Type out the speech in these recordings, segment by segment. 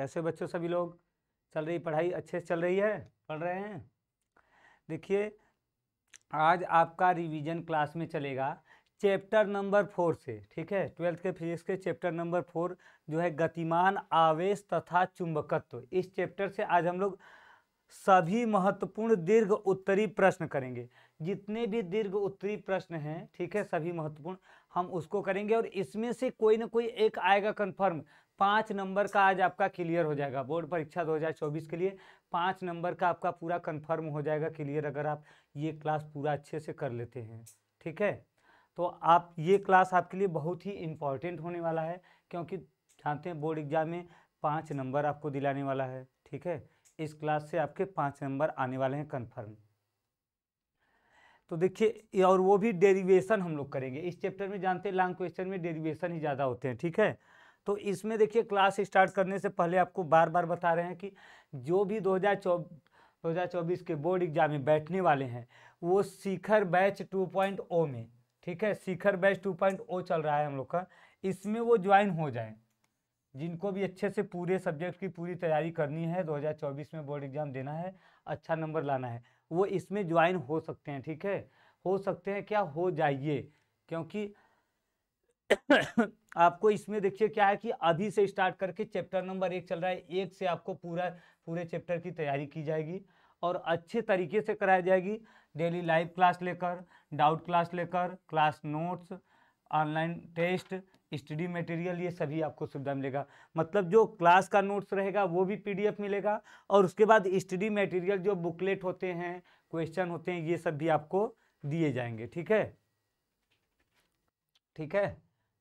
कैसे बच्चों सभी लोग चल रही पढ़ाई अच्छे से चल रही है पढ़ रहे हैं देखिए आज आपका रिवीजन क्लास में चलेगा चैप्टर नंबर फोर से ठीक है ट्वेल्थ के फिजिक्स के चैप्टर नंबर फोर जो है गतिमान आवेश तथा चुंबकत्व इस चैप्टर से आज हम लोग सभी महत्वपूर्ण दीर्घ उत्तरी प्रश्न करेंगे जितने भी दीर्घ उत्तरी प्रश्न हैं ठीक है सभी महत्वपूर्ण हम उसको करेंगे और इसमें से कोई ना कोई एक आएगा कन्फर्म पाँच नंबर का आज आपका क्लियर हो जाएगा बोर्ड परीक्षा 2024 के लिए पाँच नंबर का आपका पूरा कंफर्म हो जाएगा क्लियर अगर आप ये क्लास पूरा अच्छे से कर लेते हैं ठीक है तो आप ये क्लास आपके लिए बहुत ही इम्पॉर्टेंट होने वाला है क्योंकि जानते हैं बोर्ड एग्जाम में पाँच नंबर आपको दिलाने वाला है ठीक है इस क्लास से आपके पाँच नंबर आने वाले हैं कन्फर्म तो देखिए और वो भी डेरिवेशन हम लोग करेंगे इस चैप्टर में जानते हैं लॉन्ग क्वेश्चन में डेरिवेशन ही ज़्यादा होते हैं ठीक है तो इसमें देखिए क्लास स्टार्ट करने से पहले आपको बार बार बता रहे हैं कि जो भी दो हज़ार के बोर्ड एग्जाम में बैठने वाले हैं वो शिखर बैच 2.0 में ठीक है शिखर बैच 2.0 चल रहा है हम लोग का इसमें वो ज्वाइन हो जाए जिनको भी अच्छे से पूरे सब्जेक्ट की पूरी तैयारी करनी है 2024 में बोर्ड एग्जाम देना है अच्छा नंबर लाना है वो इसमें ज्वाइन हो सकते हैं ठीक है हो सकते हैं क्या हो जाइए क्योंकि आपको इसमें देखिए क्या है कि अभी से स्टार्ट करके चैप्टर नंबर एक चल रहा है एक से आपको पूरा पूरे चैप्टर की तैयारी की जाएगी और अच्छे तरीके से कराई जाएगी डेली लाइव क्लास लेकर डाउट क्लास लेकर class notes online test study material ये सभी आपको सुविधा मिलेगा मतलब जो क्लास का नोट्स रहेगा वो भी पीडीएफ मिलेगा और उसके बाद स्टडी मटेरियल जो बुकलेट होते हैं क्वेश्चन होते हैं ये सब भी आपको दिए जाएंगे ठीक है ठीक है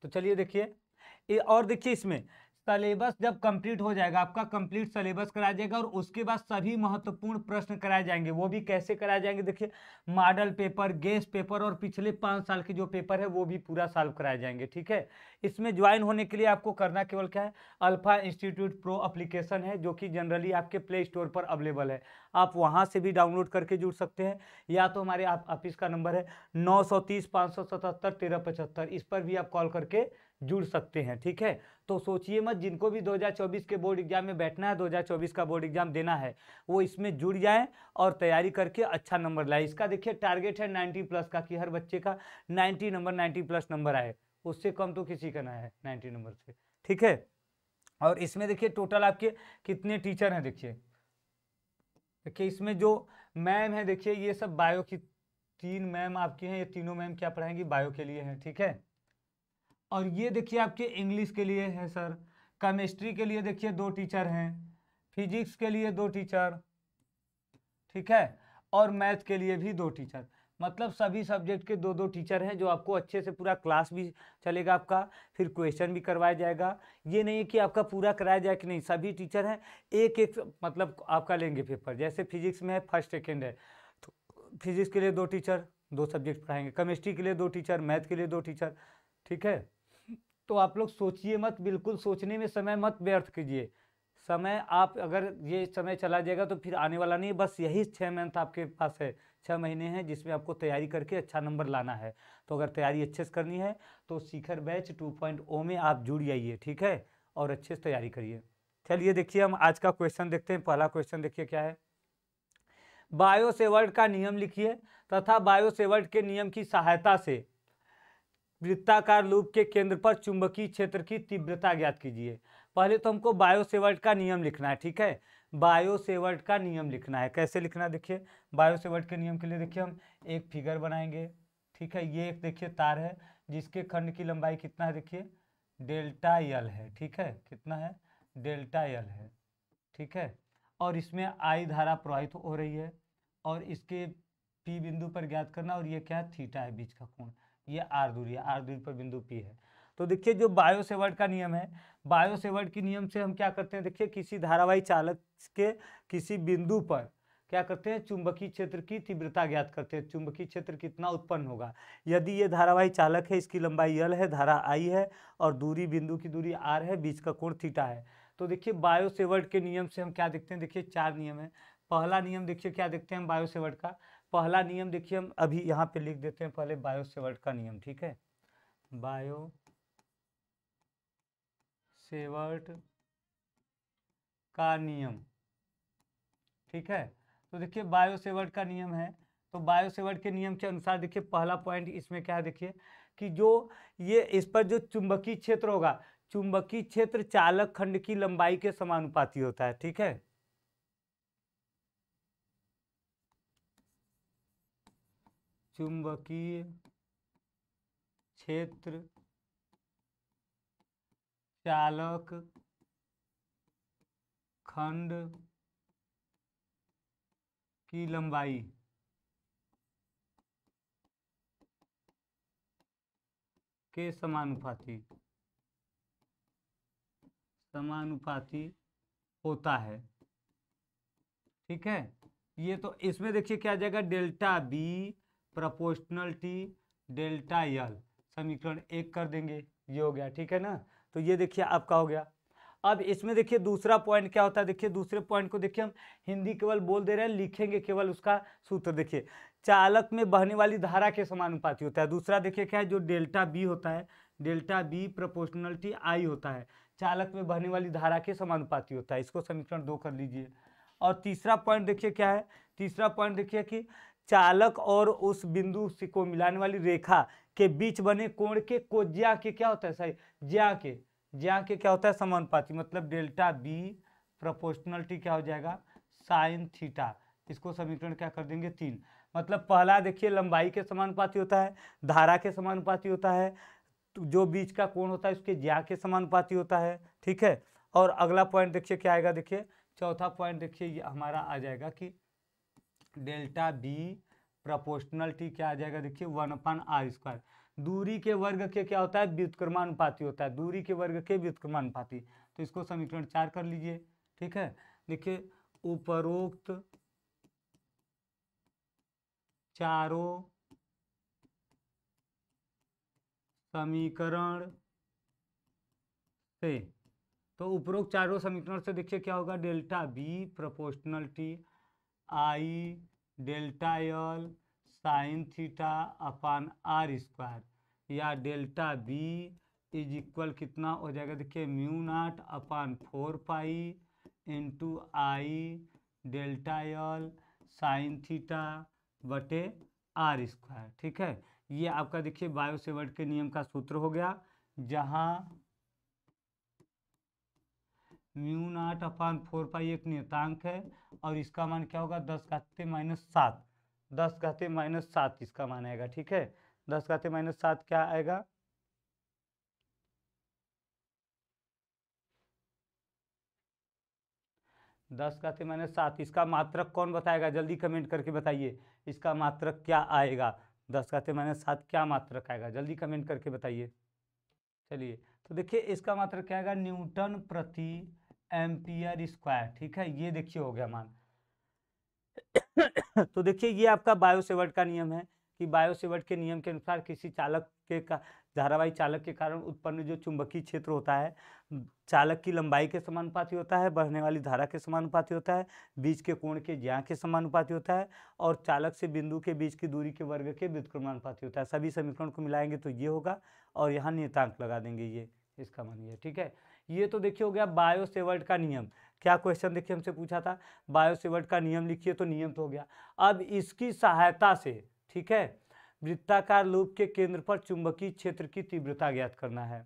तो चलिए देखिए और देखिए इसमें सलेबस जब कंप्लीट हो जाएगा आपका कंप्लीट सलेबस कराया जाएगा और उसके बाद सभी महत्वपूर्ण प्रश्न कराए जाएंगे वो भी कैसे कराए जाएंगे देखिए मॉडल पेपर गेस पेपर और पिछले पाँच साल के जो पेपर है वो भी पूरा सॉल्व कराए जाएंगे ठीक है इसमें ज्वाइन होने के लिए आपको करना केवल क्या है अल्फा इंस्टीट्यूट प्रो अप्लीकेशन है जो कि जनरली आपके प्ले स्टोर पर अवेलेबल है आप वहाँ से भी डाउनलोड करके जुड़ सकते हैं या तो हमारे ऑफिस का नंबर है नौ सौ तीस पाँच सौ सतहत्तर तेरह पचहत्तर इस पर भी आप कॉल करके जुड़ सकते हैं ठीक है तो सोचिए मत जिनको भी 2024 के बोर्ड एग्जाम में बैठना है 2024 का बोर्ड एग्जाम देना है वो इसमें जुड़ जाएं और तैयारी करके अच्छा नंबर लाए इसका देखिए टारगेट है 90 प्लस का कि हर बच्चे का 90 नंबर 90 प्लस नंबर आए उससे कम तो किसी का ना है नाइन्टी नंबर से ठीक है और इसमें देखिए टोटल आपके कितने टीचर हैं देखिए देखिए इसमें जो मैम है देखिए ये सब बायो की तीन मैम आपकी हैं ये तीनों मैम क्या पढ़ाएंगी बायो के लिए हैं ठीक है और ये देखिए आपके इंग्लिश के लिए है सर केमिस्ट्री के लिए देखिए दो टीचर हैं फिजिक्स के लिए दो टीचर ठीक है और मैथ के लिए भी दो टीचर मतलब सभी सब्जेक्ट के दो दो टीचर हैं जो आपको अच्छे से पूरा क्लास भी चलेगा आपका फिर क्वेश्चन भी करवाया जाएगा ये नहीं है कि आपका पूरा कराया जाए कि नहीं सभी टीचर हैं एक एक मतलब आपका लेंगे पेपर जैसे फिजिक्स में है फर्स्ट सेकेंड है तो फिजिक्स के लिए दो टीचर दो सब्जेक्ट पढ़ाएंगे केमिस्ट्री के लिए दो टीचर मैथ के लिए दो टीचर ठीक है तो आप लोग सोचिए मत बिल्कुल सोचने में समय मत व्यर्थ कीजिए समय आप अगर ये समय चला जाएगा तो फिर आने वाला नहीं बस यही छः मंथ आपके पास है छः महीने हैं जिसमें आपको तैयारी करके अच्छा नंबर लाना है तो अगर तैयारी अच्छे से करनी है तो Shikhar batch two point O में आप जुड़ जाइए ठीक है और अच्छे से तैयारी करिए चलिए देखिए हम आज का क्वेश्चन देखते हैं पहला क्वेश्चन देखिए क्या है बायो का नियम लिखिए तथा बायो के नियम की सहायता से वृत्ताकार लूप के केंद्र पर चुंबकीय क्षेत्र की तीव्रता ज्ञात कीजिए पहले तो हमको बायोसेवर्ट का नियम लिखना है ठीक है बायोसेवर्ट का नियम लिखना है कैसे लिखना देखिए बायोसेवर्ट के नियम के लिए देखिए हम एक फिगर बनाएंगे ठीक है ये एक देखिए तार है जिसके खंड की लंबाई कितना है देखिए डेल्टा यल है ठीक है कितना है डेल्टा यल है ठीक है और इसमें आई धारा प्रवाहित हो रही है और इसके पी बिंदु पर ज्ञात करना और ये क्या है थीटा है बीच का कोण ये आर दूरी है आर दूरी पर बिंदु पी है तो देखिए जो बायो सेवर्ड का नियम है बायो सेवर्ड की नियम से हम क्या करते हैं देखिए किसी धारावाही चालक के किसी बिंदु पर क्या करते हैं चुंबकीय क्षेत्र की तीव्रता ज्ञात करते हैं चुंबकीय क्षेत्र कितना उत्पन्न होगा यदि ये धारावाही चालक है इसकी लंबाई यल है धारा आई है और दूरी बिंदु की दूरी आर है बीच का कोण थीटा है तो देखिए बायो सेवर्ड के नियम से हम क्या देखते हैं देखिए चार नियम है पहला नियम देखिए क्या देखते हैं बायो सेवर्ड का पहला नियम देखिए हम अभी यहाँ पे लिख देते हैं पहले बायो सेवर्ट का नियम ठीक है बायो सेवर्ट का नियम ठीक है तो देखिए बायो सेवर्ट का नियम है तो बायो सेवर्ट के नियम के अनुसार देखिए पहला पॉइंट इसमें क्या है देखिए कि जो ये इस पर जो चुंबकीय क्षेत्र होगा चुंबकीय क्षेत्र चालक खंड की लंबाई के समानुपाती होता है ठीक है चुंबकीय क्षेत्र चालक खंड की लंबाई के समानुपाती समानुपाती होता है ठीक है ये तो इसमें देखिए क्या आ जाएगा delta B proportional to delta L समीकरण एक कर देंगे ये हो गया ठीक है ना तो ये देखिए आपका हो गया अब इसमें देखिए दूसरा पॉइंट क्या होता है देखिए दूसरे पॉइंट को देखिए हम हिंदी केवल बोल दे रहे हैं लिखेंगे केवल उसका सूत्र देखिए चालक में बहने वाली धारा के समानुपाती होता है दूसरा देखिए क्या है जो डेल्टा बी होता है डेल्टा बी प्रोपोर्शनलिटी आई होता है चालक में बहने वाली धारा के समानुपाती होता है इसको समीकरण दो कर लीजिए और तीसरा पॉइंट देखिए क्या है तीसरा पॉइंट देखिए कि चालक और उस बिंदु से को मिलाने वाली रेखा के बीच बने कोण के को ज्या के क्या होता है सही ज्या के ज्या के क्या होता है समानुपाती मतलब डेल्टा बी प्रपोर्शनल टी क्या हो जाएगा साइन थीटा इसको समीकरण क्या कर देंगे तीन मतलब पहला देखिए लंबाई के समानुपाती होता है धारा के समानुपाती होता है तो जो बीच का कोण होता है उसके ज्या के समानुपाती होता है ठीक है और अगला पॉइंट देखिए क्या आएगा देखिए चौथा पॉइंट देखिए ये हमारा आ जाएगा कि डेल्टा बी प्रपोशनल टी क्या आ जाएगा देखिए वन अपन आर स्क्वायर दूरी के वर्ग के क्या होता है व्युतक्रमानुपाती होता है दूरी के वर्ग के व्युतक्रमानुपाती तो इसको समीकरण चार कर लीजिए ठीक है देखिए उपरोक्त चारों समीकरण से तो उपरोक्त चारों समीकरण से देखिए क्या होगा delta B proportional to I delta L sine theta upon R square या डेल्टा बी इज इक्वल कितना हो जाएगा देखिए mu naught upon four pi into I delta L sine theta बटे आर स्क्वायर ठीक है ये आपका देखिए बायोसेवर्ट के नियम का सूत्र हो गया जहाँ म्यू नाट अपान फोर पाई एक नियतांक है और इसका मान क्या होगा दस घाते माइनस सात दस घाते माइनस सात इसका मान आएगा ठीक है दस घाते माइनस सात क्या आएगा दस घाते माइनस सात इसका मात्रक कौन बताएगा जल्दी कमेंट करके बताइए इसका मात्रक क्या आएगा दस घाते माइनस सात क्या मात्रक आएगा जल्दी कमेंट करके बताइए चलिए तो देखिए इसका मात्रक क्या आएगा न्यूटन प्रति एम्पियर स्क्वायर ठीक है ये देखिए हो गया मान तो देखिए ये आपका बायोसेवर्ट का नियम है कि बायोसेवर्ट के नियम के अनुसार किसी चालक के का धारावाही चालक के कारण उत्पन्न जो चुंबकीय क्षेत्र होता है चालक की लंबाई के समानुपाती होता है बढ़ने वाली धारा के समानुपाती होता है बीच के कोण के ज्या के समानुपाती होता है और चालक से बिंदु के बीच की दूरी के वर्ग के व्युतक्रमानुपाती होता है सभी समीकरण को मिलाएंगे तो ये होगा और यहाँ नियतांक लगा देंगे ये इसका मान ये ठीक है ये तो देखिए हो गया बायोसेवर्ट का नियम क्या क्वेश्चन देखिए हमसे पूछा था बायोसेवर्ट का नियम लिखिए तो नियम तो हो गया अब इसकी सहायता से ठीक है वृत्ताकार लूप के केंद्र पर चुंबकीय क्षेत्र की तीव्रता ज्ञात करना है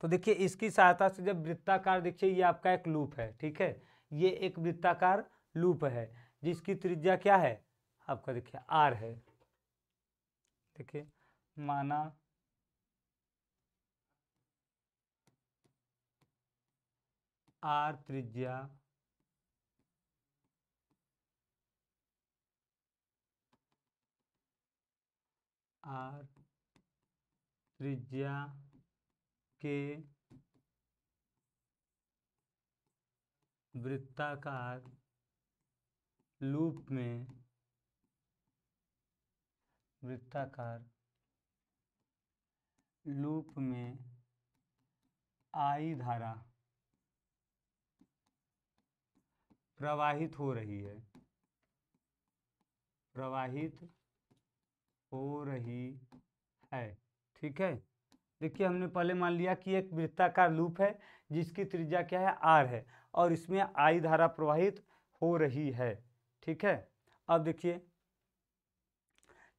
तो देखिए इसकी सहायता से जब वृत्ताकार देखिए ये आपका एक लूप है ठीक है ये एक वृत्ताकार लूप है जिसकी त्रिज्या क्या है आपका देखिए आर है देखिए माना आर त्रिज्या आर त्रिज्या के वृत्ताकार लूप में वृत्ताकार लूप में आई धारा प्रवाहित हो रही है प्रवाहित हो रही है ठीक है देखिए हमने पहले मान लिया कि एक वृत्ताकार लूप है जिसकी त्रिज्या क्या है आर है और इसमें आई धारा प्रवाहित हो रही है ठीक है अब देखिए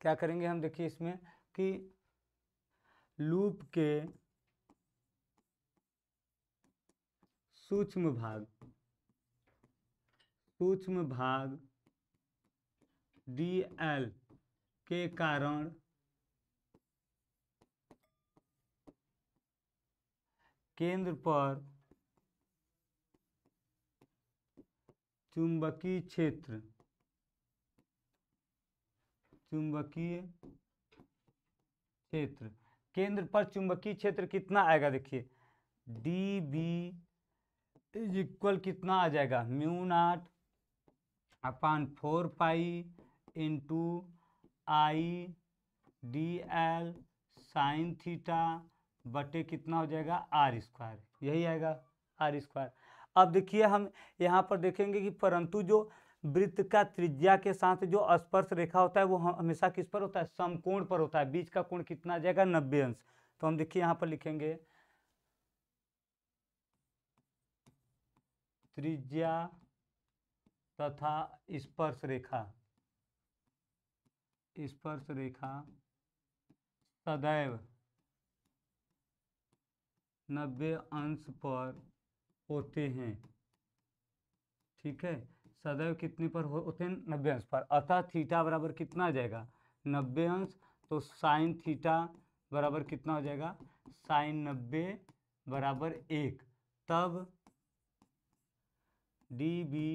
क्या करेंगे हम देखिए इसमें कि लूप के सूक्ष्म भाग सूक्ष्म भाग डीएल के कारण केंद्र पर चुंबकीय क्षेत्र चुंबकीय क्षेत्र केंद्र पर चुंबकीय क्षेत्र कितना आएगा देखिए डी बी इज इक्वल कितना आ जाएगा mu naught upon four pi into I D L sine theta बटे कितना हो जाएगा आर स्क्वायर यही आएगा आर स्क्वायर अब देखिए हम यहाँ पर देखेंगे कि परंतु जो वृत्त का त्रिज्या के साथ जो स्पर्श रेखा होता है वो हमेशा किस पर होता है समकोण पर होता है बीच का कोण कितना आ जाएगा नब्बे अंश तो हम देखिए यहाँ पर लिखेंगे त्रिज्या तथा स्पर्श रेखा स्पर्श रेखा सदैव नब्बे अंश पर होते हैं ठीक है सदैव कितने पर होते हैं नब्बे अंश पर अतः थीटा बराबर कितना आ जाएगा नब्बे अंश तो साइन थीटा बराबर कितना हो जाएगा साइन नब्बे बराबर एक तब डी बी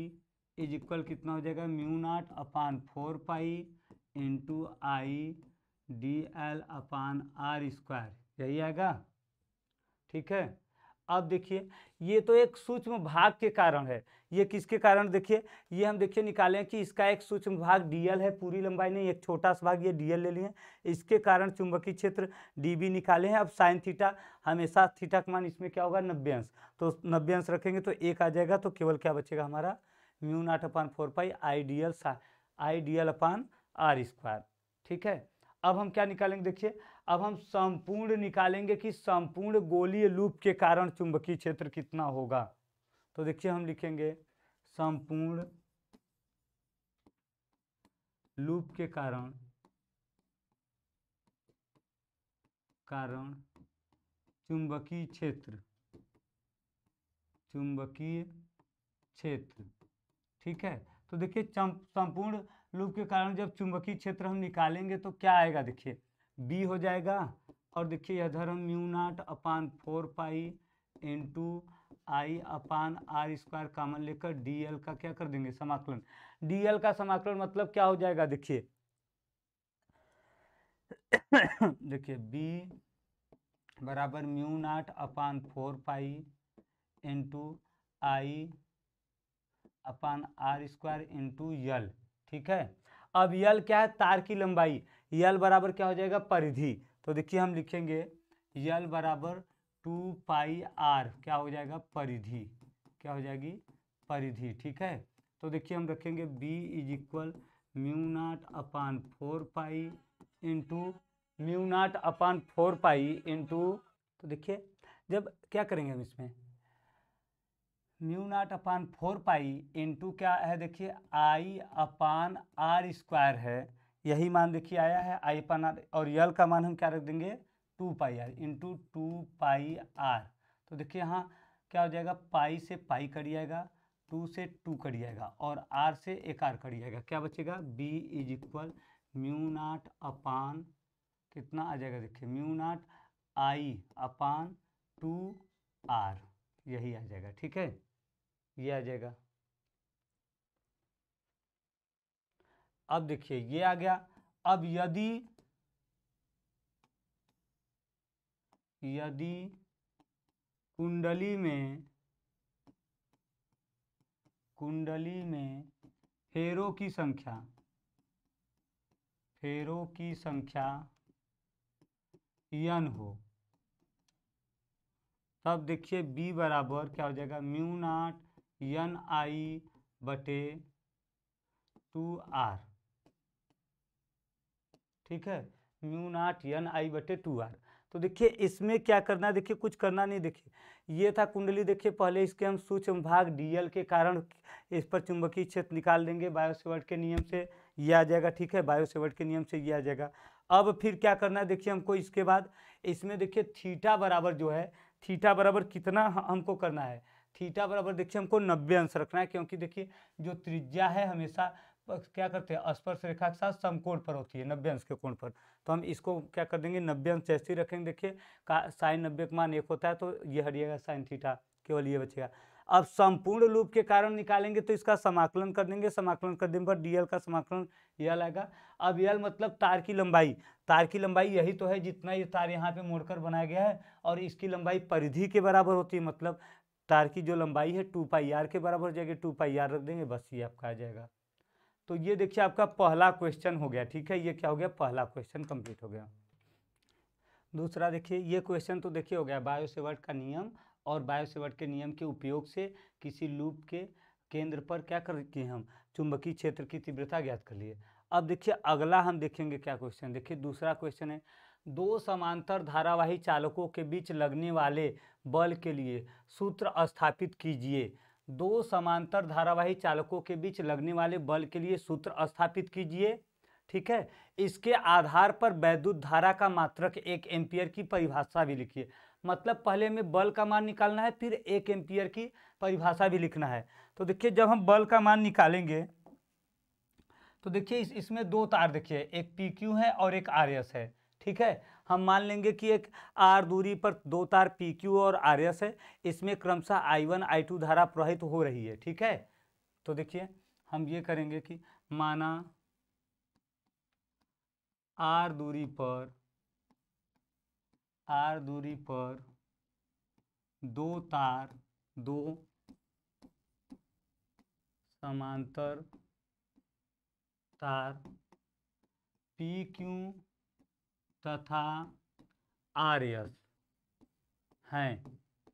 इज इक्वल कितना हो जाएगा mu naught upon four pi into I D L upon R square यही आएगा ठीक है अब देखिए ये तो एक सूक्ष्म भाग के कारण है ये किसके कारण देखिए ये हम देखिए निकालें कि इसका एक सूक्ष्म भाग डीएल है पूरी लंबाई नहीं एक छोटा सा भाग ये डीएल ले लिए इसके कारण चुंबकीय क्षेत्र डीबी निकाले हैं अब साइन थीटा हमेशा थीटा का मान इसमें क्या होगा नब्बे अंश तो नब्बे अंश रखेंगे तो एक आ जाएगा तो केवल क्या बचेगा हमारा mu naught upon four pi I D L I D L upon R square ठीक है अब हम क्या निकालेंगे देखिए अब हम संपूर्ण निकालेंगे कि संपूर्ण गोलीय लूप के कारण चुंबकीय क्षेत्र कितना होगा तो देखिए हम लिखेंगे संपूर्ण लूप के कारण कारण चुंबकीय क्षेत्र चुंबकीय क्षेत्र ठीक है तो देखिए संपूर्ण लूप के कारण जब चुंबकीय क्षेत्र हम निकालेंगे तो क्या आएगा देखिए बी हो जाएगा और देखिए यह धर्म mu naught upon four pi into I upon R square common लेकर डी एल का क्या कर देंगे समाकलन डी एल का समाकलन मतलब क्या हो जाएगा देखिए देखिए बी बराबर mu naught upon four pi into I upon R square into L ठीक है अब यल क्या है तार की लंबाई यल बराबर क्या हो जाएगा परिधि तो देखिए हम लिखेंगे यल बराबर टू पाई आर क्या हो जाएगा परिधि क्या हो जाएगी परिधि ठीक है तो देखिए हम रखेंगे B is equal mu naught upon four pi into mu naught upon four pi into तो देखिए जब क्या करेंगे हम इसमें mu naught upon four pi into क्या है देखिए आई अपान आर स्क्वायर है यही मान देखिए आया है आई अपान आर और यल का मान हम क्या रख देंगे two pi R into two pi R तो देखिए यहाँ क्या हो जाएगा पाई से पाई करिएगा टू से टू करिएगा और आर से एक आर करिएगा क्या बचेगा B is equal mu naught upon कितना आ जाएगा देखिए mu naught I upon two R यही आ जाएगा ठीक है ये आ जाएगा अब देखिए ये आ गया अब यदि यदि कुंडली में कुंडली में फेरों की संख्या फेरों की संख्या यन हो तब देखिए बी बराबर क्या हो जाएगा म्यू नाट एन आई बटे टू आर ठीक है म्यू नाट एन आई बटे टू आर तो देखिए इसमें क्या करना है देखिए कुछ करना नहीं देखिए ये था कुंडली देखिए पहले इसके हम सूक्ष्म भाग डीएल के कारण इस पर चुंबकीय क्षेत्र निकाल देंगे बायोसेवर्ट के नियम से ये आ जाएगा ठीक है बायोसेवर्ट के नियम से ये आ जाएगा अब फिर क्या करना है देखिए हमको इसके बाद इसमें देखिए थीटा बराबर जो है थीटा बराबर कितना हमको करना है थीटा बराबर देखिए हमको नब्बे अंश रखना है क्योंकि देखिए जो त्रिज्या है हमेशा क्या करते हैं स्पर्श रेखा के साथ समकोण पर होती है नब्बे अंश के कोण पर तो हम इसको क्या कर देंगे नब्बे अंश जैसे ही रखेंगे देखिए का साइन नब्बे का मान एक होता है तो ये हटिएगा साइन थीटा केवल ये बचेगा अब संपूर्ण लूप के कारण निकालेंगे तो इसका समाकलन कर देंगे समाकलन कर देने पर डीएल का समाकलन यल आएगा अब यल मतलब तार की लंबाई तार की लंबाई यही तो है जितना ये तार यहाँ पे मोड़कर बनाया गया है और इसकी लंबाई परिधि के बराबर होती है मतलब तार की जो लंबाई है टू पाई आर के बराबर हो जाएगी टू पाई आर रख देंगे बस ये आपका आ जाएगा तो ये देखिए आपका पहला क्वेश्चन हो गया ठीक है ये क्या हो गया पहला क्वेश्चन कंप्लीट हो गया दूसरा देखिए ये क्वेश्चन तो देखिए हो गया बायोसेवर्ट का नियम और बायोसेवर्ट के नियम के उपयोग से किसी लूप के केंद्र पर क्या कर किए हम चुंबकीय क्षेत्र की तीव्रता ज्ञात कर लिए अब देखिए अगला हम देखेंगे क्या क्वेश्चन देखिए दूसरा क्वेश्चन है दो समांतर धारावाही चालकों के बीच लगने वाले बल के लिए सूत्र स्थापित कीजिए दो समांतर धारावाही चालकों के बीच लगने वाले बल के लिए सूत्र स्थापित कीजिए ठीक है इसके आधार पर वैद्युत धारा का मात्रक एक एम्पियर की परिभाषा भी लिखिए मतलब पहले हमें बल का मान निकालना है फिर एक एम्पियर की परिभाषा भी लिखना है तो देखिए जब हम बल का मान निकालेंगे तो देखिए इस, इसमें दो तार देखिए एक पी क्यू है और एक आर एस है ठीक है हम मान लेंगे कि एक आर दूरी पर दो तार पी क्यू और आर एस है इसमें क्रमशः आई वन आई टू धारा प्रवाहित हो रही है ठीक है तो देखिए हम ये करेंगे कि माना आर दूरी पर आर दूरी पर दो तार दो समांतर तार पी क्यू तथा आर्यस हैं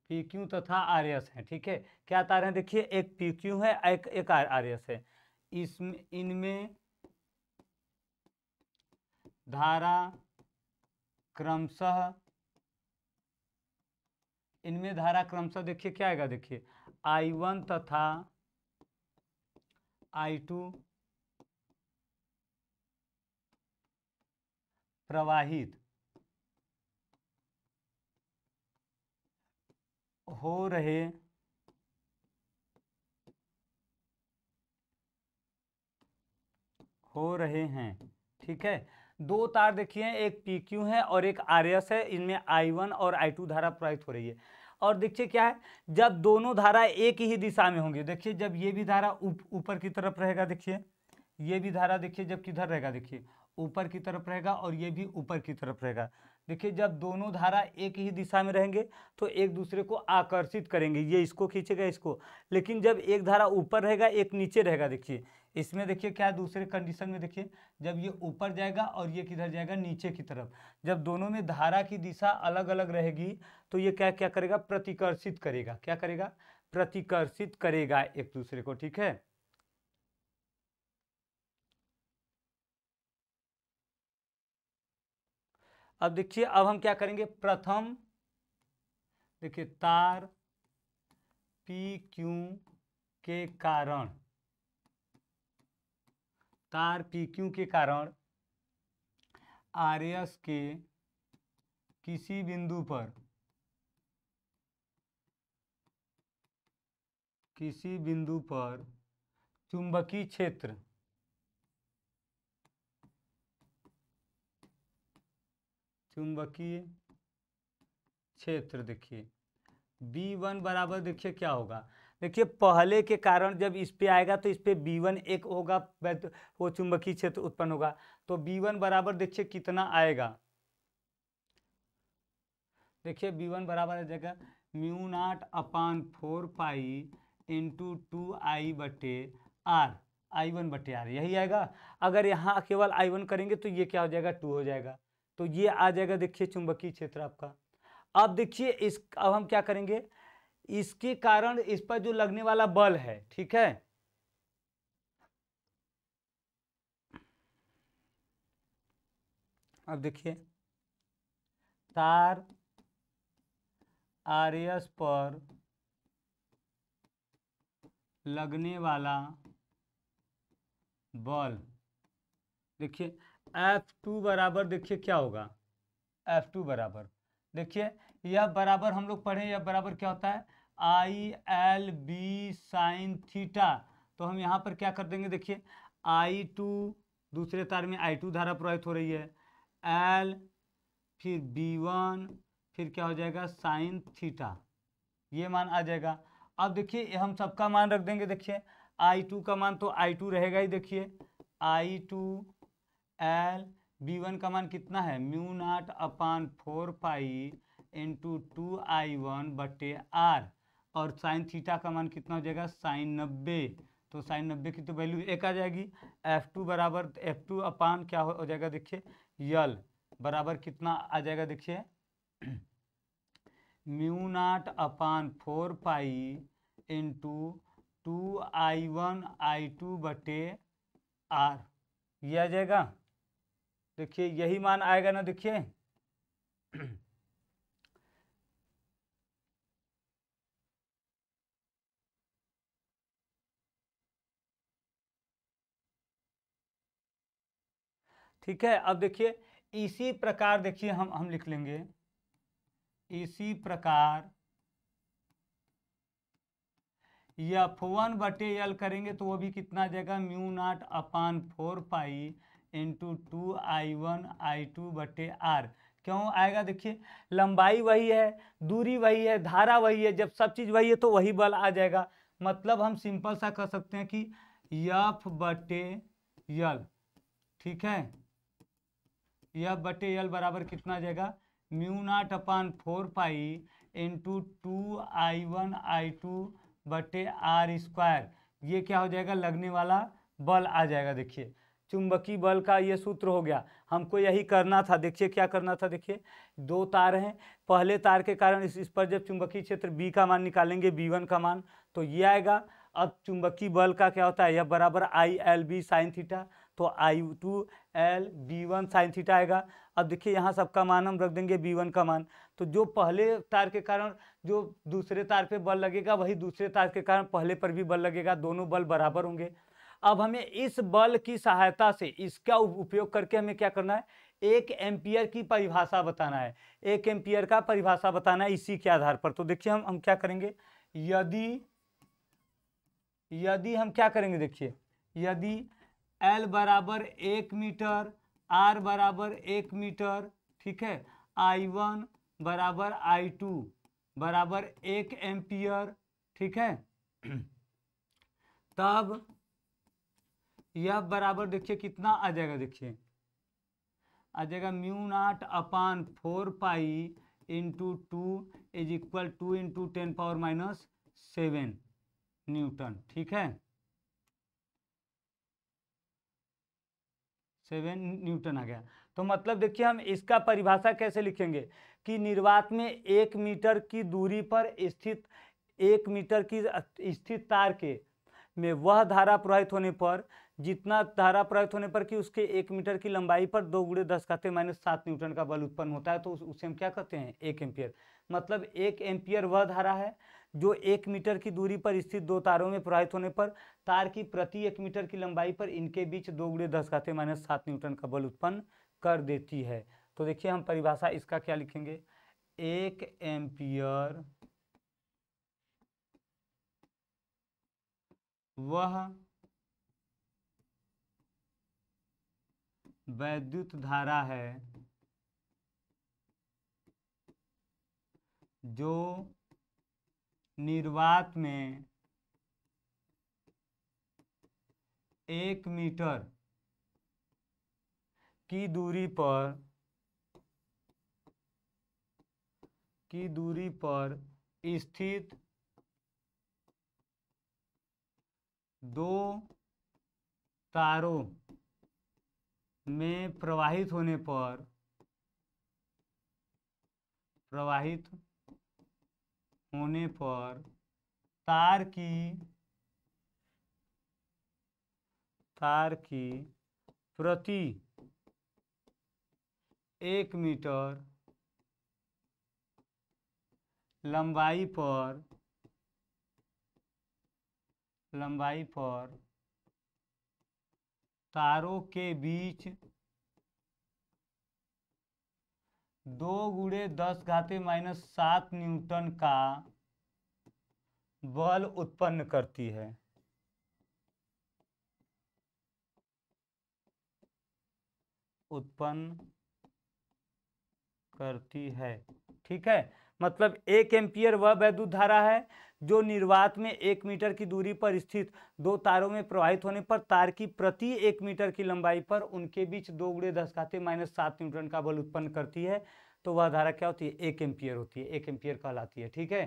पी क्यू तथा आर्यस हैं ठीक है क्या तार हैं देखिए एक पी क्यू है एक एक आर्यस है इसमें इनमें धारा क्रमशः इनमें धारा क्रमशः देखिए क्या आएगा देखिए आई वन तथा आई टू प्रवाहित हो रहे हो रहे हैं ठीक है दो तार देखिए एक पी क्यू है और एक आर एस है इनमें आई वन और आई टू धारा प्रवाहित हो रही है और देखिए क्या है जब दोनों धारा एक ही दिशा में होंगी देखिए जब ये भी धारा ऊपर उप, की तरफ रहेगा देखिए ये भी धारा देखिए जब किधर रहेगा देखिए ऊपर की तरफ रहेगा और ये भी ऊपर की तरफ रहेगा देखिए जब दोनों धारा एक ही दिशा में रहेंगे तो एक दूसरे को आकर्षित करेंगे ये इसको खींचेगा इसको लेकिन जब एक धारा ऊपर रहेगा एक नीचे रहेगा देखिए इसमें देखिए क्या दूसरे कंडीशन में देखिए जब ये ऊपर जाएगा और ये किधर जाएगा नीचे की तरफ जब दोनों में धारा की दिशा अलग अलग रहेगी तो ये क्या क्या करेगा प्रतिकर्षित करेगा क्या करेगा प्रतिकर्षित करेगा एक दूसरे को ठीक है अब देखिए अब हम क्या करेंगे प्रथम देखिए तार पी क्यू के कारण तार पी क्यू के कारण आर एस के किसी बिंदु पर किसी बिंदु पर चुंबकीय क्षेत्र चुंबकीय क्षेत्र देखिए बी वन बराबर देखिए क्या होगा देखिए पहले के कारण जब इस पे आएगा तो इस पे बी वन एक होगा वो चुंबकीय क्षेत्र उत्पन्न होगा तो बी वन बराबर देखिए कितना आएगा देखिए बी वन बराबर आ जाएगा mu naught upon four pi into two I बटे आर आई वन बटे आर यही आएगा अगर यहाँ केवल आई वन करेंगे तो ये क्या हो जाएगा टू हो जाएगा तो ये आ जाएगा देखिए चुंबकीय क्षेत्र आपका अब देखिए इस अब हम क्या करेंगे इसके कारण इस पर जो लगने वाला बल है ठीक है अब देखिए तार आरएस पर लगने वाला बल देखिए एफ टू बराबर देखिए क्या होगा एफ टू बराबर देखिए यह बराबर हम लोग पढ़े यह बराबर क्या होता है I L B sine theta तो हम यहाँ पर क्या कर देंगे देखिए आई टू दूसरे तार में आई टू धारा प्रवाहित हो रही है एल फिर बी वन फिर क्या हो जाएगा साइन थीटा ये मान आ जाएगा अब देखिए हम सबका मान रख देंगे देखिए आई टू का मान तो आई टू रहेगा ही देखिए I two L B one का मान कितना है mu naught upon four pi into two I one बटे आर और साइन थीटा का मान कितना हो जाएगा साइन नब्बे तो साइन नब्बे की तो वैल्यू एक आ जाएगी एफ टू बराबर एफ टू अपान क्या हो जाएगा देखिए यल बराबर कितना आ जाएगा देखिए mu naught upon four pi into two I one I two बटे आर ये आ जाएगा देखिए यही मान आएगा ना देखिए ठीक है अब देखिए इसी प्रकार देखिए हम हम लिख लेंगे इसी प्रकार एफ वन बटे यल करेंगे तो वो भी कितना जाएगा mu naught upon four pi into two I one I two बटे आर क्यों आएगा देखिए लंबाई वही है दूरी वही है धारा वही है जब सब चीज़ वही है तो वही बल आ जाएगा मतलब हम सिंपल सा कह सकते हैं कि यफ बटे यल ठीक है यफ बटे यल बराबर कितना आ जाएगा mu naught upon four pi into two I one I two बटे आर स्क्वायर ये क्या हो जाएगा लगने वाला बल आ जाएगा देखिए चुंबकीय बल का ये सूत्र हो गया हमको यही करना था देखिए क्या करना था देखिए दो तार हैं पहले तार के कारण इस इस पर जब चुंबकीय क्षेत्र बी का मान निकालेंगे बी वन का मान तो ये आएगा अब चुंबकीय बल का क्या होता है यह बराबर I L B sine theta तो I two L B one sine theta आएगा अब देखिए यहाँ सबका मान हम रख देंगे बी वन का मान तो जो पहले तार के कारण जो दूसरे तार पे बल लगेगा वही दूसरे तार के कारण पहले पर भी बल लगेगा दोनों बल बराबर होंगे अब हमें इस बल की सहायता से इसका उपयोग करके हमें क्या करना है एक एम्पियर की परिभाषा बताना है एक एम्पियर का परिभाषा बताना है इसी के आधार पर तो देखिए हम हम क्या करेंगे यदि यदि हम क्या करेंगे देखिए यदि एल बराबर एक मीटर आर बराबर एक मीटर ठीक है आई वन बराबर आई टू बराबर एक एम्पियर ठीक है तब यह बराबर देखिए कितना आ जाएगा देखिए आ जाएगा mu naught upon four pi into two is equal two into ten power minus seven newton ठीक है सेवन न्यूटन आ गया तो मतलब देखिए हम इसका परिभाषा कैसे लिखेंगे कि निर्वात में एक मीटर की दूरी पर स्थित एक मीटर की स्थित तार के में वह धारा प्रवाहित होने पर जितना धारा प्रयुक्त होने पर कि उसके एक मीटर की लंबाई पर दो गुड़े दस खाते माइनस सात न्यूटन का बल उत्पन्न होता है तो उस, उसे हम क्या कहते हैं एक एम्पियर मतलब एक एम्पियर वह धारा है जो एक मीटर की दूरी पर स्थित दो तारों में प्रवाहित होने पर तार की प्रति एक मीटर की लंबाई पर इनके बीच दो गुड़े दस खाते माइनस सात न्यूटन का बल उत्पन्न कर देती है तो देखिए हम परिभाषा इसका क्या लिखेंगे एक एम्पियर वह वैद्युत धारा है जो निर्वात में एक मीटर की दूरी पर की दूरी पर स्थित दो तारों में प्रवाहित होने पर प्रवाहित होने पर तार की तार की प्रति एक मीटर लंबाई पर लंबाई पर तारों के बीच दो गुड़े दस घाते माइनस सात न्यूटन का बल उत्पन्न करती है उत्पन्न करती है ठीक है मतलब एक एम्पियर वह वैद्युत धारा है जो निर्वात में एक मीटर की दूरी पर स्थित दो तारों में प्रवाहित होने पर तार की प्रति एक मीटर की लंबाई पर उनके बीच दो गुड़े दसकाते माइनस सात न्यूटन का बल उत्पन्न करती है तो वह धारा क्या होती है एक एम्पियर होती है एक एम्पियर कहलाती है ठीक है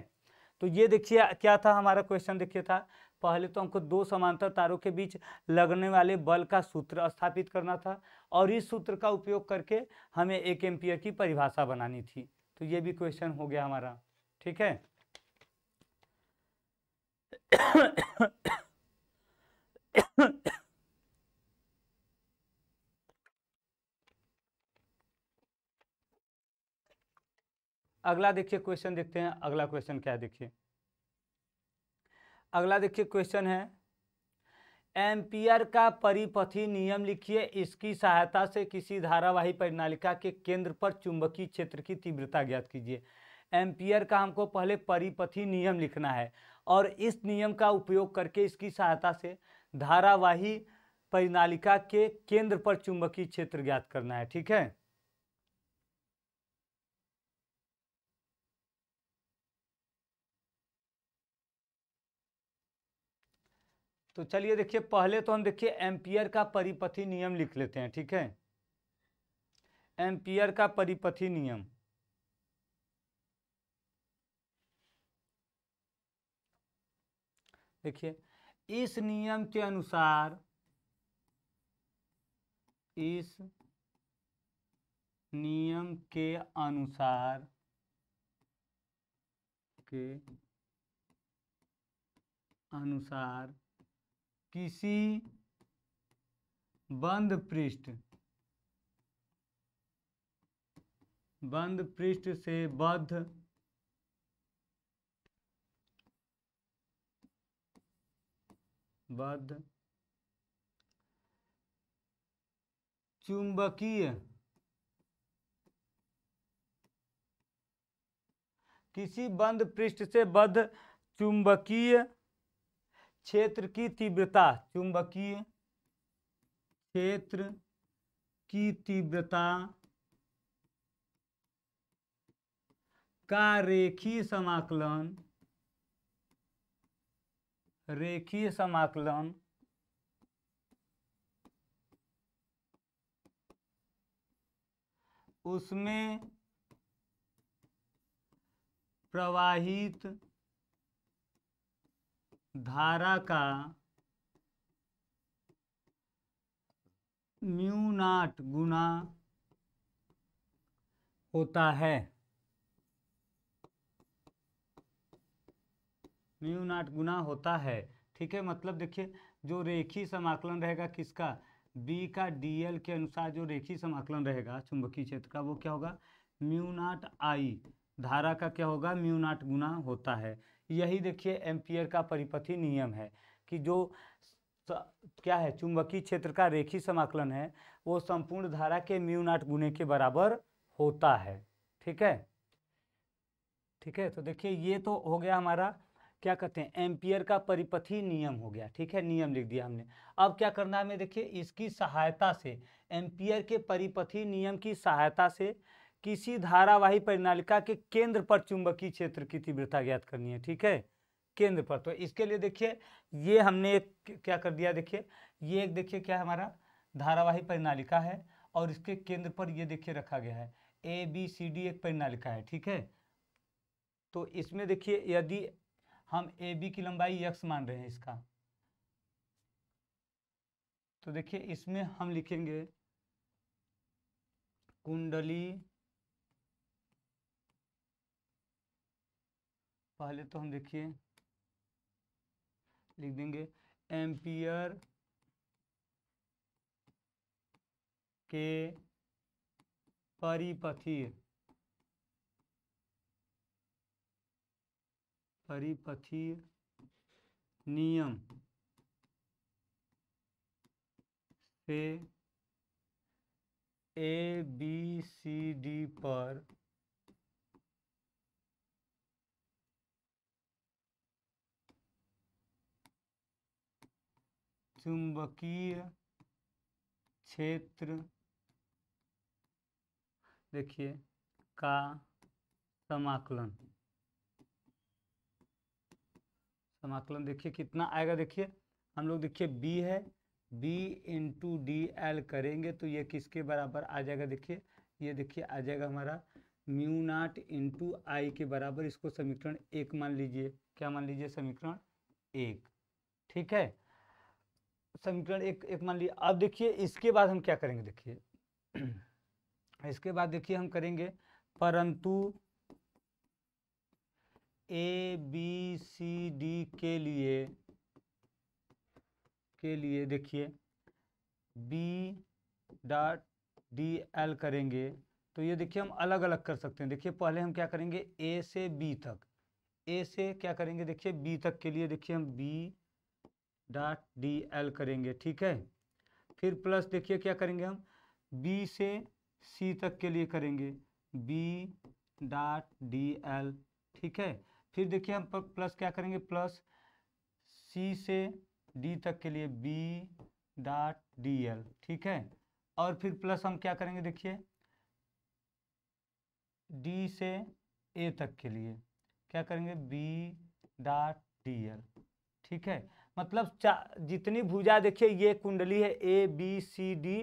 तो ये देखिए क्या था हमारा क्वेश्चन देखिए था पहले तो हमको दो समांतर तारों के बीच लगने वाले बल का सूत्र स्थापित करना था और इस सूत्र का उपयोग करके हमें एक एम्पियर की परिभाषा बनानी थी तो ये भी क्वेश्चन हो गया हमारा ठीक है अगला देखिए क्वेश्चन देखते हैं अगला क्वेश्चन क्या है देखिए अगला देखिए क्वेश्चन है एम्पियर का परिपथी नियम लिखिए इसकी सहायता से किसी धारावाही परिनालिका के केंद्र पर चुंबकीय क्षेत्र की तीव्रता ज्ञात कीजिए एम्पियर का हमको पहले परिपथी नियम लिखना है और इस नियम का उपयोग करके इसकी सहायता से धारावाही परिनालिका के केंद्र पर चुंबकीय क्षेत्र ज्ञात करना है ठीक है तो चलिए देखिए पहले तो हम देखिए एम्पियर का परिपथी नियम लिख लेते हैं ठीक है एम्पियर का परिपथी नियम देखिए इस नियम के अनुसार इस नियम के अनुसार के अनुसार किसी बंद पृष्ठ बंद पृष्ठ से बद्ध बद्ध चुंबकीय किसी बंद पृष्ठ से बद्ध चुंबकीय क्षेत्र की तीव्रता चुंबकीय क्षेत्र की तीव्रता का रेखीय समाकलन रेखीय समाकलन उसमें प्रवाहित धारा का म्यू नाट गुना होता है म्यू नाट गुना होता है ठीक है मतलब देखिए जो रेखी समाकलन रहेगा किसका बी का डीएल के अनुसार जो रेखी समाकलन रहेगा चुंबकीय क्षेत्र का वो क्या होगा म्यू नाट आई धारा का क्या होगा म्यू नाट गुना होता है यही देखिए एम्पियर का परिपथी नियम है कि जो क्या है चुंबकीय क्षेत्र का रेखी समाकलन है वो संपूर्ण धारा के म्यूनाट गुने के बराबर होता है ठीक है ठीक है तो देखिए ये तो हो गया हमारा क्या कहते हैं एम्पियर का परिपथी नियम हो गया ठीक है नियम लिख दिया हमने अब क्या करना है हमें देखिए इसकी सहायता से एम्पियर के परिपथी नियम की सहायता से किसी धारावाही परिणालिका के केंद्र पर चुंबकीय क्षेत्र की तीव्रता ज्ञात करनी है ठीक है केंद्र पर तो इसके लिए देखिए ये हमने एक क्या कर दिया देखिए ये एक देखिए क्या हमारा धारावाही परिणालिका है और इसके केंद्र पर ये देखिए रखा गया है ए बी सी डी एक परिणालिका है ठीक है तो इसमें देखिए यदि हम ए बी की लंबाई यक्स मान रहे हैं इसका तो देखिए इसमें हम लिखेंगे कुंडली पहले तो हम देखिए लिख देंगे एम्पियर के परिपथीय परिपथीय नियम से ए बी सी डी पर चुंबकीय क्षेत्र देखिए का समाकलन समाकलन देखिए कितना आएगा देखिए हम लोग देखिए बी है बी इंटू डी एल करेंगे तो ये किसके बराबर आ जाएगा देखिए ये देखिए आ जाएगा हमारा म्यू नाट इंटू आई के बराबर इसको समीकरण एक मान लीजिए क्या मान लीजिए समीकरण एक ठीक है समीकरण एक एक मान लिया अब देखिए इसके बाद हम क्या करेंगे देखिए इसके बाद देखिए हम करेंगे परंतु ए बी सी डी के लिए के लिए देखिए बी डॉट डी एल करेंगे तो ये देखिए हम अलग अलग कर सकते हैं देखिए पहले हम क्या करेंगे ए से बी तक ए से क्या करेंगे देखिए बी तक के लिए देखिए हम बी डॉट डी एल करेंगे ठीक है फिर प्लस देखिए क्या करेंगे हम बी से सी तक के लिए करेंगे बी डॉट डी एल ठीक है फिर देखिए हम प्लस क्या करेंगे प्लस सी से डी तक के लिए बी डॉट डी एल ठीक है और फिर प्लस हम क्या करेंगे देखिए डी से ए तक के लिए क्या करेंगे बी डॉट डी एल ठीक है मतलब जितनी भुजा देखिए ये कुंडली है ए बी सी डी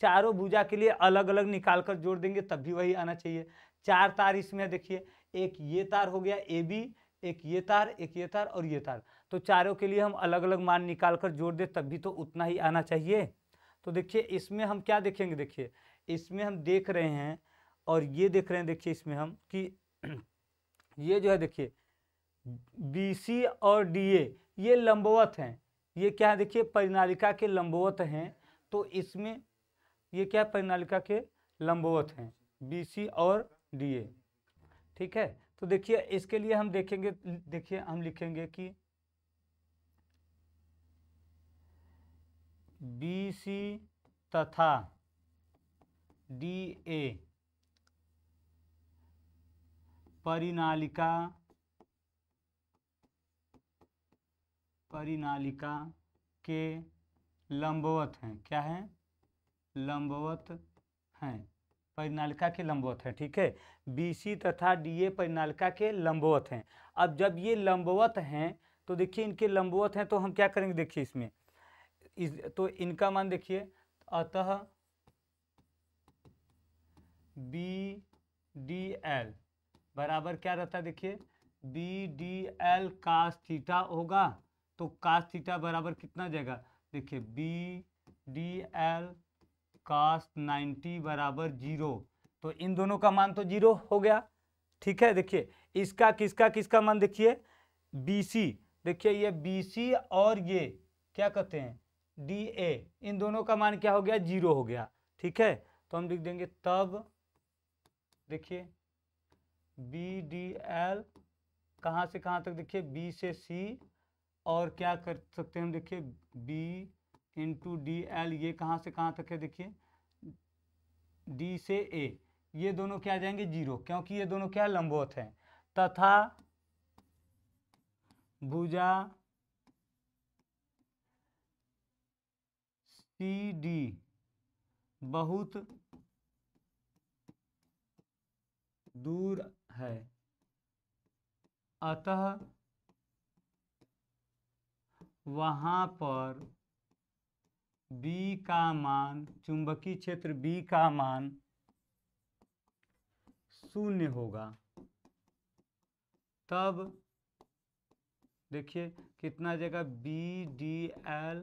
चारों भुजा के लिए अलग अलग निकाल कर जोड़ देंगे तब भी वही आना चाहिए चार तार इसमें देखिए एक ये तार हो गया ए बी एक ये तार एक ये तार और ये तार तो चारों के लिए हम अलग अलग मान निकाल कर जोड़ दें तब भी तो उतना ही आना चाहिए तो देखिए इसमें हम क्या देखेंगे देखिए इसमें हम देख रहे हैं और ये देख रहे हैं देखिए इसमें हम कि ये जो है देखिए बी सी और डी ए ये लंबवत हैं ये क्या है देखिए परिनालिका के लंबवत हैं तो इसमें ये क्या है परिनालिका के लंबवत हैं बी और डी ठीक है तो देखिए इसके लिए हम देखेंगे देखिए हम लिखेंगे कि बी सी तथा डी ए परिनालिका परिनालिका के लंबवत हैं क्या है लंबवत हैं परिनालिका के लंबवत हैं ठीक है बीसी तथा डीए परिनालिका के लंबवत हैं अब जब ये लंबवत हैं तो देखिए इनके लंबवत हैं तो हम क्या करेंगे देखिए इसमें इस तो इनका मान देखिए अतः बी डी एल बराबर क्या रहता है देखिए बी डी एल का थीटा होगा तो कास थीटा बराबर कितना जाएगा देखिए B D L cos ninety बराबर जीरो तो इन दोनों का मान तो जीरो हो गया ठीक है देखिए इसका किसका किसका मान देखिए बी सी देखिए ये बी सी और ये क्या कहते हैं डी ए इन दोनों का मान क्या हो गया जीरो हो गया ठीक है तो हम लिख देंगे तब देखिए बी डी एल कहाँ से कहाँ तक देखिए बी से सी और क्या कर सकते हैं हम देखिए बी इंटू डी एल ये कहाँ से कहाँ तक है देखिए डी से ए ये दोनों क्या आ जाएंगे जीरो क्योंकि ये दोनों क्या लंबवत हैं तथा भुजा सी डी बहुत दूर है अतः वहाँ पर B का मान चुंबकीय क्षेत्र B का मान शून्य होगा तब देखिए कितना जगह बी डी एल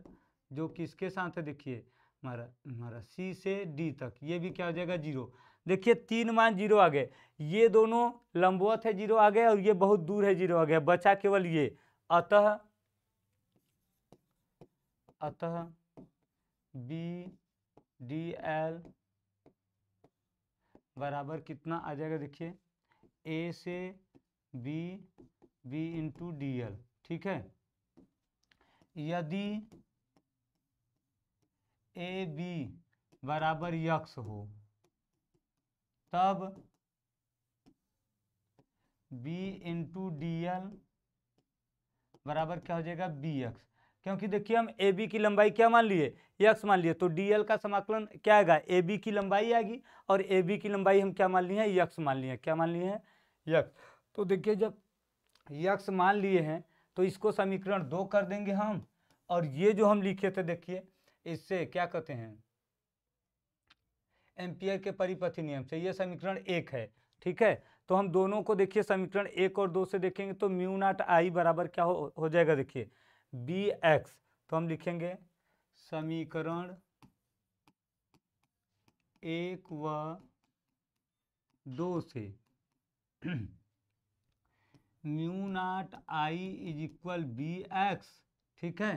जो किसके साथ है देखिए हमारा हमारा सी से डी तक ये भी क्या हो जाएगा जीरो देखिए तीन मान जीरो आ गए ये दोनों लंबवत है जीरो आ गए और ये बहुत दूर है जीरो आ गए बचा केवल ये अतः अतः बी डी एल बराबर कितना आ जाएगा देखिए ए से B B into D L ठीक है यदि ए बी बराबर यक्स हो तब बी इंटू डी एल बराबर क्या हो जाएगा बी एक्स क्योंकि देखिए हम ए बी की लंबाई क्या मान लिए यक्स मान लिए तो डी एल का समाकलन क्या आएगा ए बी की लंबाई आएगी और ए बी की लंबाई हम क्या मान लिए हैं यक्स मान लिए हैं क्या मान लिए हैं यक्स तो देखिए जब यक्स मान लिए हैं तो इसको समीकरण दो कर देंगे हम और ये जो हम लिखे थे देखिए इससे क्या कहते हैं एम्पियर के परिपथी नियम से ये समीकरण एक है ठीक है तो हम दोनों को देखिए समीकरण एक और दो से देखेंगे तो म्यू नाट आई बराबर क्या हो, हो जाएगा देखिए बी एक्स तो हम लिखेंगे समीकरण एक व दो से mu naught I is equal B X ठीक है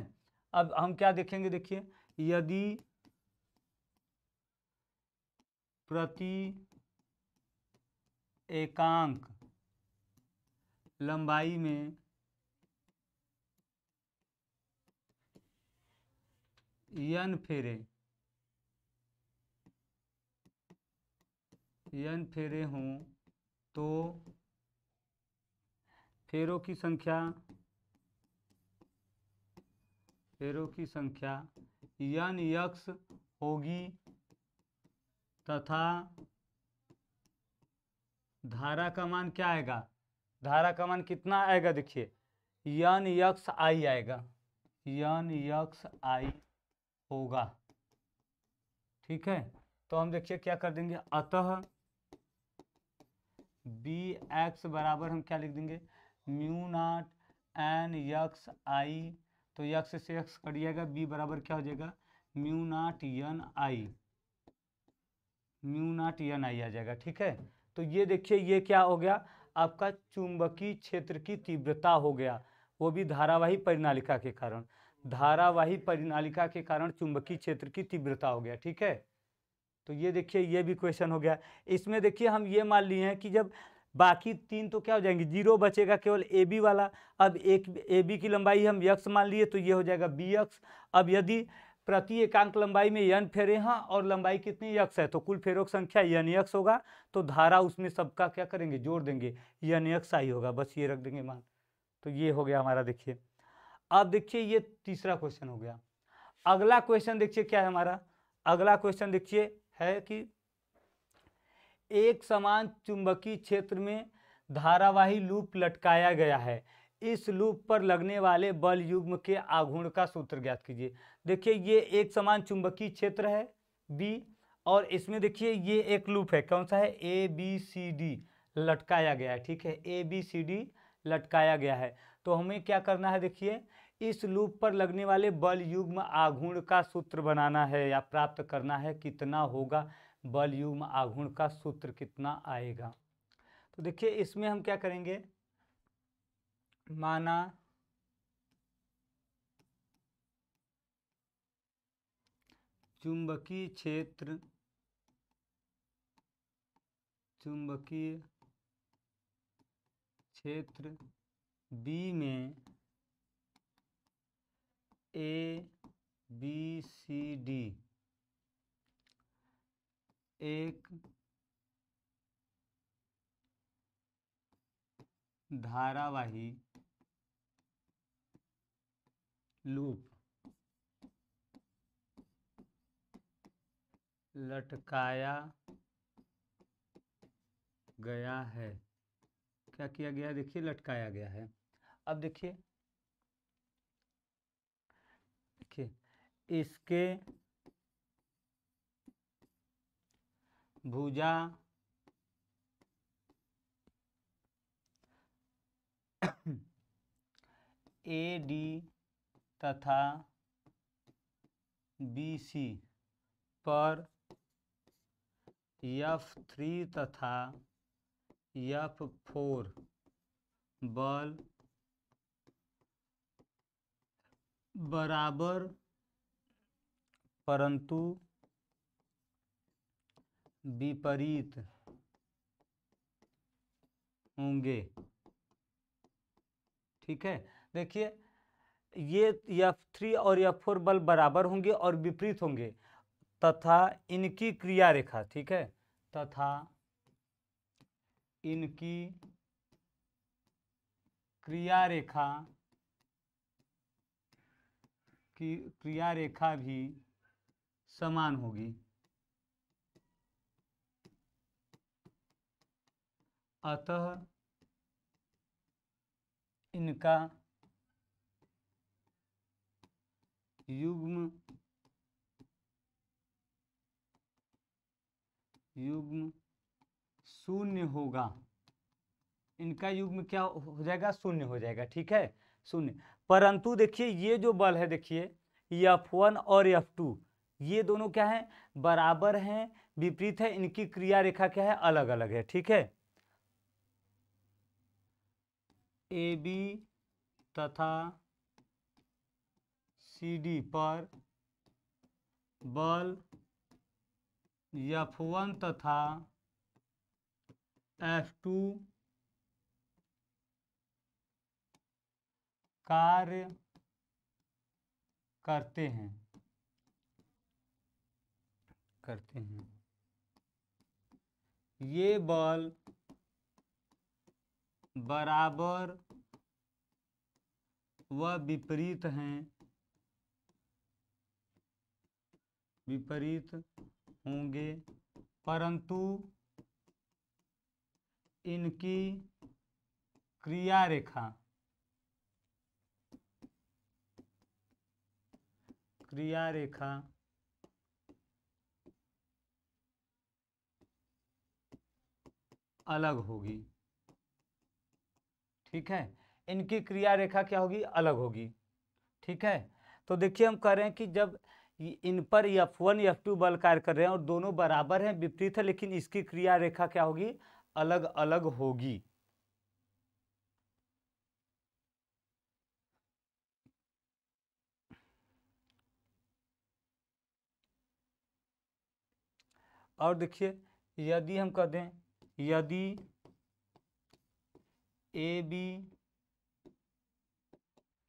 अब हम क्या देखेंगे देखिए यदि प्रति एकांक लंबाई में एन फेरे यन फेरे हों तो फेरों की संख्या फेरों की संख्या यन यक्ष होगी तथा धारा का मान क्या आएगा धारा का मान कितना आएगा देखिए यन यक्ष आई आएगा यन यक्ष आई होगा ठीक है तो हम देखिए क्या कर देंगे अतः बी एक्स बराबर हम क्या लिख देंगे mu naught N X I तो यक्स से यक्स कट जाएगा बी बराबर क्या हो जाएगा म्यू नाट यन आई म्यू नाट यन आई आ जाएगा ठीक है तो ये देखिए ये क्या हो गया आपका चुंबकीय क्षेत्र की तीव्रता हो गया वो भी धारावाही परिणालिका के कारण धारावाही परिनालिका के कारण चुंबकीय क्षेत्र की तीव्रता हो गया ठीक है तो ये देखिए ये भी क्वेश्चन हो गया इसमें देखिए हम ये मान लिए हैं कि जब बाकी तीन तो क्या हो जाएंगे जीरो बचेगा केवल ए बी वाला अब एक ए बी की लंबाई हम यक्स मान लिए तो ये हो जाएगा बी यक्स अब यदि प्रति एकांक लंबाई में यन फेरे हैं हाँ, और लंबाई कितनी यक्स है तो कुल फेरों की संख्या यन यक्स होगा तो धारा उसमें सबका क्या करेंगे जोड़ देंगे यन यक्स आई होगा बस ये रख देंगे मान तो ये हो गया हमारा देखिए अब देखिए ये तीसरा क्वेश्चन हो गया अगला क्वेश्चन देखिए क्या है हमारा अगला क्वेश्चन देखिए है कि एक समान चुंबकीय क्षेत्र में धारावाही लूप लटकाया गया है इस लूप पर लगने वाले बल युग्म के आघूर्ण का सूत्र ज्ञात कीजिए देखिए ये एक समान चुंबकीय क्षेत्र है बी और इसमें देखिए ये एक लूप है कौन सा है ए बी सी डी लटकाया गया है ठीक है ए बी सी डी लटकाया गया है तो हमें क्या करना है देखिए इस लूप पर लगने वाले बल युग्म आघूर्ण का सूत्र बनाना है या प्राप्त करना है कितना होगा बल युग्म आघूर्ण का सूत्र कितना आएगा तो देखिए इसमें हम क्या करेंगे माना चुंबकीय क्षेत्र चुंबकीय क्षेत्र बी में ए बी सी डी एक धारावाही लूप लटकाया गया है क्या किया गया देखिए लटकाया गया है अब देखिए देखिए इसके भुजा ए डी तथा बी सी पर यफ थ्री तथा यफ फोर बल बराबर परंतु विपरीत होंगे ठीक है देखिए ये यफ थ्री और यफ फोर बल बराबर होंगे और विपरीत होंगे तथा इनकी क्रिया रेखा ठीक है तथा इनकी क्रिया रेखा की क्रिया रेखा भी समान होगी अतः इनका युग्म युग्म शून्य होगा इनका युग्म क्या हो जाएगा शून्य हो जाएगा ठीक है शून्य परंतु देखिए ये जो बल है देखिए एफ वन और एफ टू ये दोनों क्या हैं बराबर हैं विपरीत है इनकी क्रिया रेखा क्या है अलग अलग है ठीक है ए बी तथा सी डी पर बल एफ वन तथा एफ टू कार्य करते हैं करते हैं ये बल बराबर व विपरीत हैं विपरीत होंगे परंतु इनकी क्रिया रेखा क्रिया रेखा अलग होगी ठीक है इनकी क्रिया रेखा क्या होगी अलग होगी ठीक है तो देखिए हम कह रहे हैं कि जब इन पर एफ वन एफ टू बल कार्य कर रहे हैं और दोनों बराबर हैं विपरीत है लेकिन इसकी क्रिया रेखा क्या होगी अलग अलग होगी और देखिए यदि हम कह दें यदि ए बी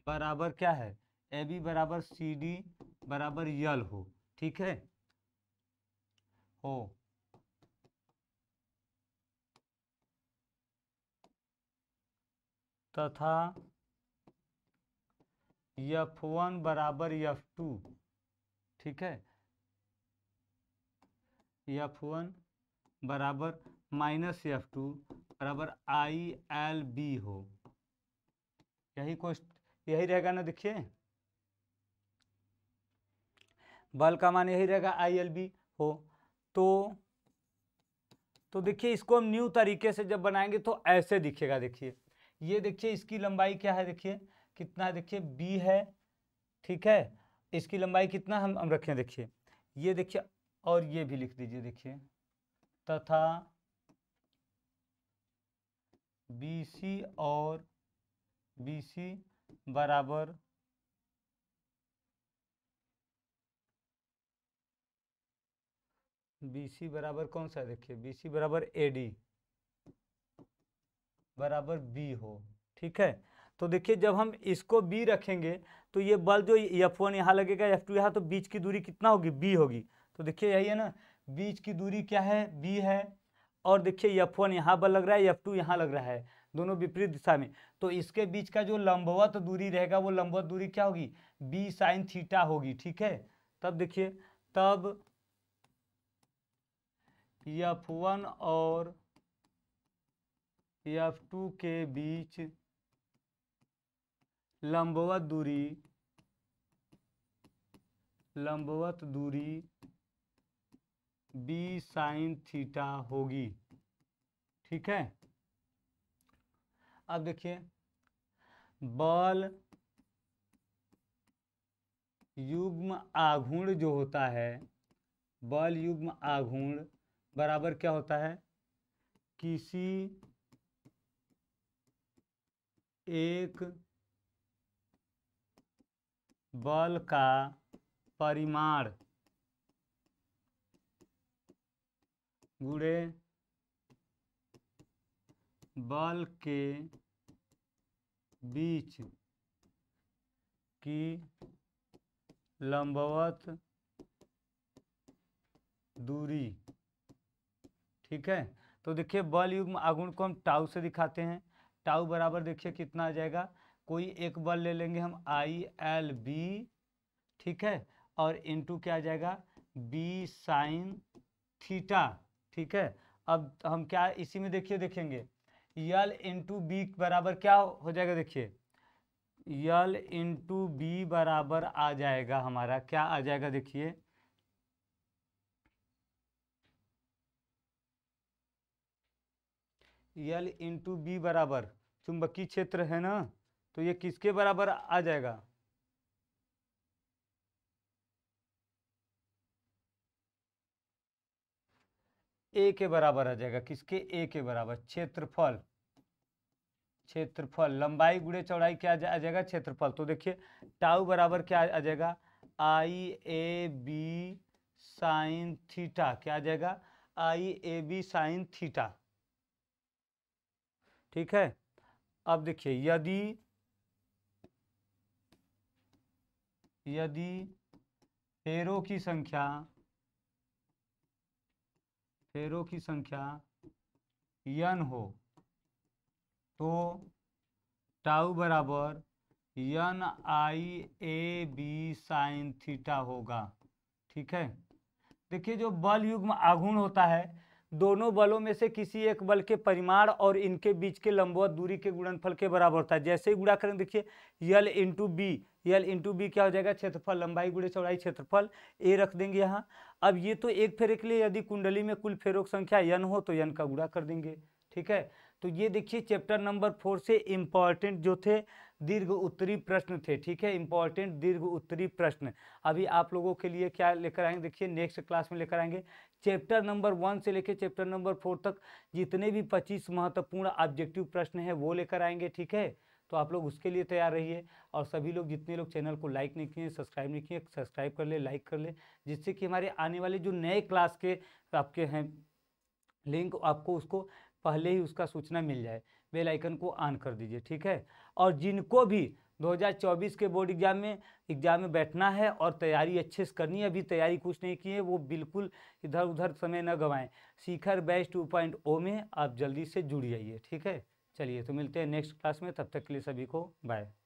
बराबर क्या है ए बी बराबर सी डी बराबर यल हो ठीक है हो तथा यफ वन बराबर यफ टू ठीक है एफ वन बराबर माइनस एफ टू बराबर आई एल बी हो यही क्वेश्चन यही रहेगा ना देखिए बल का मान यही रहेगा आई एल बी हो तो तो देखिए इसको हम न्यू तरीके से जब बनाएंगे तो ऐसे दिखेगा देखिए ये देखिए इसकी लंबाई क्या है देखिए कितना है देखिए बी है ठीक है इसकी लंबाई कितना हम हम रखें देखिए ये देखिए और ये भी लिख दीजिए देखिए तथा सी और सी बराबर सी बराबर कौन सा देखिए बीसी बराबर एडी बराबर बी हो ठीक है तो देखिए जब हम इसको बी रखेंगे तो ये बल जो एफ वन यहाँ लगेगा एफ टू यहाँ तो बीच की दूरी कितना होगी बी होगी तो देखिए यही है ना बीच की दूरी क्या है बी है और देखिए यफ वन यहाँ पर लग रहा है यफ टू यहाँ लग रहा है दोनों विपरीत दिशा में तो इसके बीच का जो लंबवत दूरी रहेगा वो लंबवत दूरी क्या होगी बी साइन थीटा होगी ठीक है तब देखिए तब यफ वन और यफ टू के बीच लंबवत दूरी लंबवत दूरी बी साइन थीटा होगी ठीक है अब देखिए बल युग्म आघूर्ण जो होता है बल युग्म आघूर्ण बराबर क्या होता है किसी एक बल का परिमाण गुड़े बल के बीच की लंबवत दूरी ठीक है तो देखिए बल युग्म आगुण को हम टाउ से दिखाते हैं टाउ बराबर देखिए कितना आ जाएगा कोई एक बल ले लेंगे हम आई एल बी ठीक है और इनटू क्या आ जाएगा बी साइन थीटा ठीक है अब हम क्या इसी में देखिए देखेंगे यल इंटू बी बराबर क्या हो जाएगा देखिए यल इंटू बी बराबर आ जाएगा हमारा क्या आ जाएगा देखिए यल इंटू बी बराबर चुंबकीय क्षेत्र है ना तो ये किसके बराबर आ जाएगा ए के बराबर आ जाएगा किसके ए के बराबर क्षेत्रफल क्षेत्रफल लंबाई गुड़े चौड़ाई क्या आ जाएगा क्षेत्रफल तो देखिए टाउ बराबर क्या आ जाएगा I A B sine theta क्या आ जाएगा I A B sine theta ठीक है अब देखिए यदि यदि फेरों की संख्या शेरों की संख्या यन हो तो टाउ बराबर N I A B sine theta होगा ठीक है देखिए जो बल युग्म आघूर्ण होता है दोनों बलों में से किसी एक बल के परिमाण और इनके बीच के लंबवत दूरी के गुणनफल के बराबर होता है जैसे ही गुणा करें देखिए L into B L into B क्या हो जाएगा क्षेत्रफल लंबाई गुड़े चौड़ाई क्षेत्रफल ए रख देंगे यहाँ अब ये तो एक फेरे के लिए यदि कुंडली में कुल फेरों की संख्या यन हो तो यन का गुड़ा कर देंगे ठीक है तो ये देखिए चैप्टर नंबर फोर से इम्पॉर्टेंट जो थे दीर्घ उत्तरी प्रश्न थे ठीक है इम्पॉर्टेंट दीर्घ उत्तरी प्रश्न अभी आप लोगों के लिए क्या लेकर आएंगे देखिए नेक्स्ट क्लास में लेकर आएंगे चैप्टर नंबर वन से लेकर चैप्टर नंबर फोर तक जितने भी पच्चीस महत्वपूर्ण ऑब्जेक्टिव प्रश्न हैं वो लेकर आएंगे ठीक है तो आप लोग उसके लिए तैयार रहिए और सभी लोग जितने लोग चैनल को लाइक नहीं किए सब्सक्राइब नहीं किए सब्सक्राइब कर ले लाइक कर ले जिससे कि हमारे आने वाले जो नए क्लास के आपके हैं लिंक आपको उसको पहले ही उसका सूचना मिल जाए बेल आइकन को ऑन कर दीजिए ठीक है और जिनको भी 2024 के बोर्ड एग्जाम में एग्जाम में बैठना है और तैयारी अच्छे से करनी है अभी तैयारी कुछ नहीं की है वो बिल्कुल इधर उधर समय न गवाएं शिखर बैच 2.0 में आप जल्दी से जुड़ जाइए ठीक है चलिए तो मिलते हैं नेक्स्ट क्लास में तब तक के लिए सभी को बाय